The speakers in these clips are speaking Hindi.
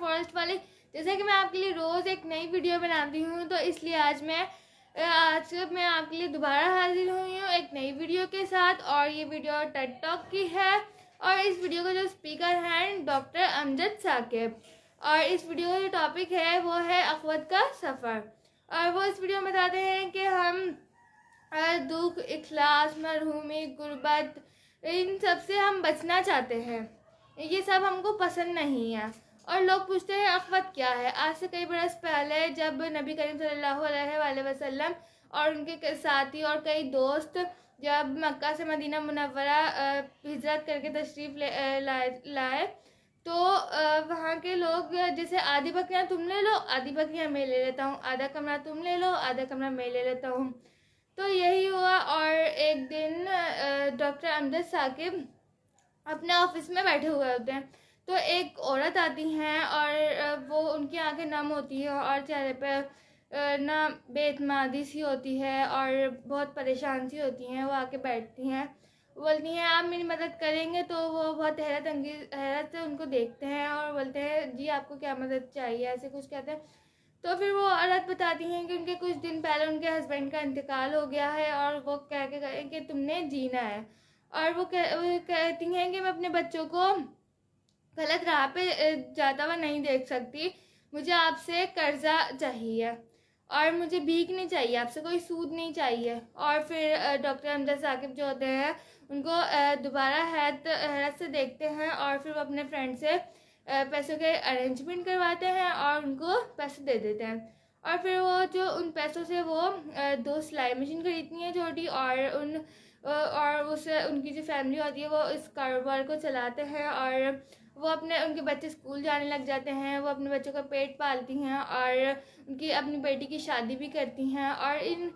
फॉरेस्ट वाले जैसे कि मैं आपके लिए रोज़ एक नई वीडियो बनाती हूँ तो इसलिए आज मैं आज मैं आपके लिए दोबारा हाजिर हुई हूँ एक नई वीडियो के साथ और ये वीडियो टेट टॉक की है और इस वीडियो का जो स्पीकर हैं डॉक्टर अमजद साकिब और इस वीडियो का जो टॉपिक है वो है अकवत का सफ़र और वो इस वीडियो में बताते हैं कि हम दुख इखलास मरहूमी गुर्बत इन सब से हम बचना चाहते हैं ये सब हमको पसंद नहीं है और लोग पूछते हैं अखवत क्या है आज से कई बरस पहले जब नबी करीम सल्ला वसम और उनके साथी और कई दोस्त जब मक्का से मदीना मुनवरा हिजरत करके तशरीफ़ ले लाए लाए तो वहाँ के लोग जैसे आधी बकरियाँ तुम ले लो आधी बकरियाँ मैं ले लेता हूँ आधा कमरा तुम ले लो आधा कमरा मैं ले लेता हूँ तो यही हुआ और एक दिन डॉक्टर अमजद साकिब अपने ऑफिस में बैठे हुए होते हैं तो एक औरत आती हैं और वो उनकी आंखें नम होती है और चेहरे पर ना बेतमादी सी होती है और बहुत परेशान सी होती हैं वो आके बैठती हैं बोलती हैं आप मेरी मदद करेंगे तो वो बहुत हैरत अंगी हैरत से उनको देखते हैं और बोलते हैं जी आपको क्या मदद चाहिए ऐसे कुछ कहते हैं तो फिर वो औरत बताती हैं कि उनके कुछ दिन पहले उनके हस्बैंड का इंतकाल हो गया है और वो कह के गए कि तुमने जीना है और वो, कह, कहती हैं कि मैं अपने बच्चों को गलत राह पे जाता हुआ नहीं देख सकती मुझे आपसे कर्जा चाहिए और मुझे भीख नहीं चाहिए आपसे कोई सूद नहीं चाहिए और फिर डॉक्टर अमजद साकिब जो होते हैं उनको दोबारा हैरत हैरत से देखते हैं और फिर वो अपने फ्रेंड से पैसों के अरेंजमेंट करवाते हैं और उनको पैसे दे देते हैं और फिर वो जो उन पैसों से वो दो सिलाई मशीन खरीदती हैं छोटी और उन और उसे उनकी जो फैमिली होती है वो इस कारोबार को चलाते हैं और वो अपने उनके बच्चे स्कूल जाने लग जाते हैं वो अपने बच्चों का पेट पालती हैं और उनकी अपनी बेटी की शादी भी करती हैं और इन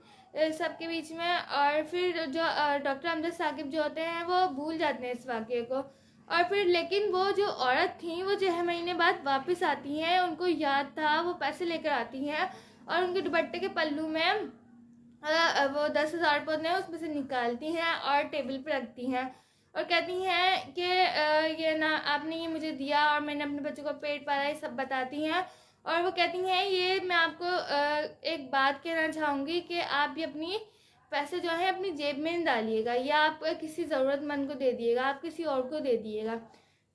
सब के बीच में और फिर जो डॉक्टर अमजद साकिब जो होते हैं वो भूल जाते हैं इस वाक्य को और फिर लेकिन वो जो औरत थी वो छः महीने बाद वापस आती हैं उनको याद था वो पैसे लेकर आती हैं और उनके दुपट्टे के पल्लू में वो दस हज़ार पौधे हैं उसमें से निकालती हैं और टेबल पर रखती हैं और कहती हैं कि ये ना आपने ये मुझे दिया और मैंने अपने बच्चों को पेट पाला ये सब बताती हैं और वो कहती हैं ये मैं आपको एक बात कहना चाहूँगी कि आप भी अपनी पैसे जो हैं अपनी जेब में डालिएगा या आप किसी ज़रूरतमंद को दे दिएगा आप किसी और को दे दिएगा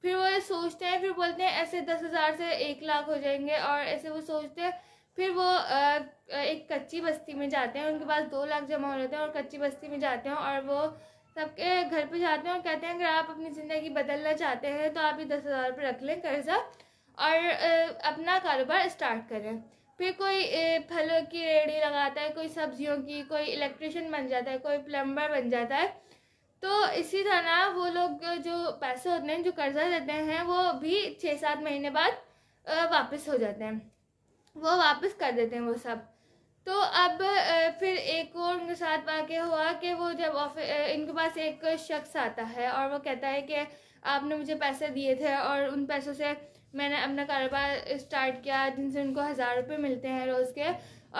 फिर वो ये सोचते हैं फिर बोलते हैं ऐसे दस हज़ार से एक लाख हो जाएंगे और ऐसे वो सोचते हैं फिर वो एक कच्ची बस्ती में जाते हैं उनके पास दो लाख जमा हो जाते हैं और कच्ची बस्ती में जाते हैं और वो सबके घर पे जाते हैं और कहते हैं अगर आप अपनी ज़िंदगी बदलना चाहते हैं तो आप ये दस हज़ार रुपये रख लें कर्ज़ा और अपना कारोबार स्टार्ट करें फिर कोई फलों की रेड़ी लगाता है कोई सब्जियों की कोई इलेक्ट्रिशियन बन जाता है कोई प्लम्बर बन जाता है तो इसी तरह वो लोग जो पैसे होते हैं जो कर्ज़ा देते हैं वो भी छः सात महीने बाद वापस हो जाते हैं वो वापस कर देते हैं वो सब तो अब फिर एक और उनके साथ वाक़ हुआ कि वो जब इनके पास एक शख्स आता है और वो कहता है कि आपने मुझे पैसे दिए थे और उन पैसों से मैंने अपना कारोबार स्टार्ट किया जिनसे उनको हज़ार रुपये मिलते हैं रोज़ के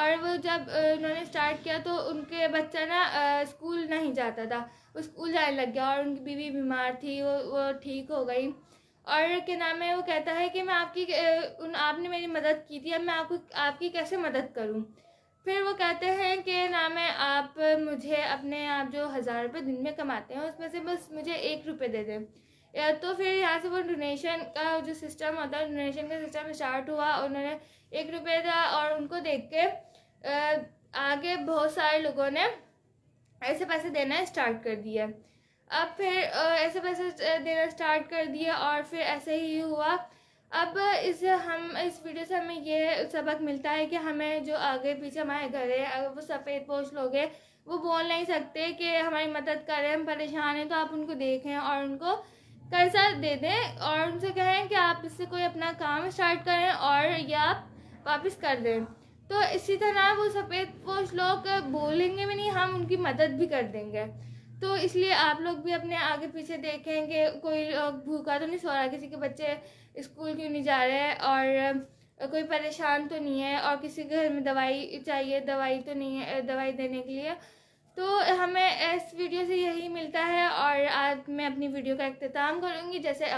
और वो जब उन्होंने स्टार्ट किया तो उनके बच्चा ना स्कूल नहीं जाता था वो स्कूल जाने लग गया और उनकी बीवी बीमार थी वो वो ठीक हो गई और क्या नाम है वो कहता है कि मैं आपकी उन आपने मेरी मदद की थी अब मैं आपको आपकी कैसे मदद करूँ फिर वो कहते हैं कि नाम है आप मुझे अपने आप जो हज़ार रुपये दिन में कमाते हैं उसमें से बस मुझे एक रुपये दे दें या तो फिर यहाँ से वो डोनेशन का जो सिस्टम होता है डोनेशन का सिस्टम स्टार्ट हुआ उन्होंने एक रुपये दिया और उनको देख के आगे बहुत सारे लोगों ने ऐसे पैसे देना स्टार्ट कर दिया अब फिर ऐसे वैसे देना स्टार्ट कर दिया और फिर ऐसे ही हुआ अब इस हम इस वीडियो से हमें ये सबक मिलता है कि हमें जो आगे पीछे हमारे घर है अगर वो सफ़ेद पोष लोग हैं वो बोल नहीं सकते कि हमारी मदद करें हम परेशान हैं तो आप उनको देखें और उनको कर्जा दे दें और उनसे कहें कि आप इससे कोई अपना काम स्टार्ट करें और या आप वापस कर दें तो इसी तरह वो सफ़ेद पोष लोग बोलेंगे भी नहीं हम उनकी मदद भी कर देंगे तो इसलिए आप लोग भी अपने आगे पीछे देखें कि कोई भूखा तो नहीं सो रहा किसी के बच्चे स्कूल क्यों नहीं जा रहे और कोई परेशान तो नहीं है और किसी के घर में दवाई चाहिए दवाई तो नहीं है दवाई देने के लिए तो हमें इस वीडियो से यही मिलता है और आज मैं अपनी वीडियो का अख्ताम करूँगी जैसे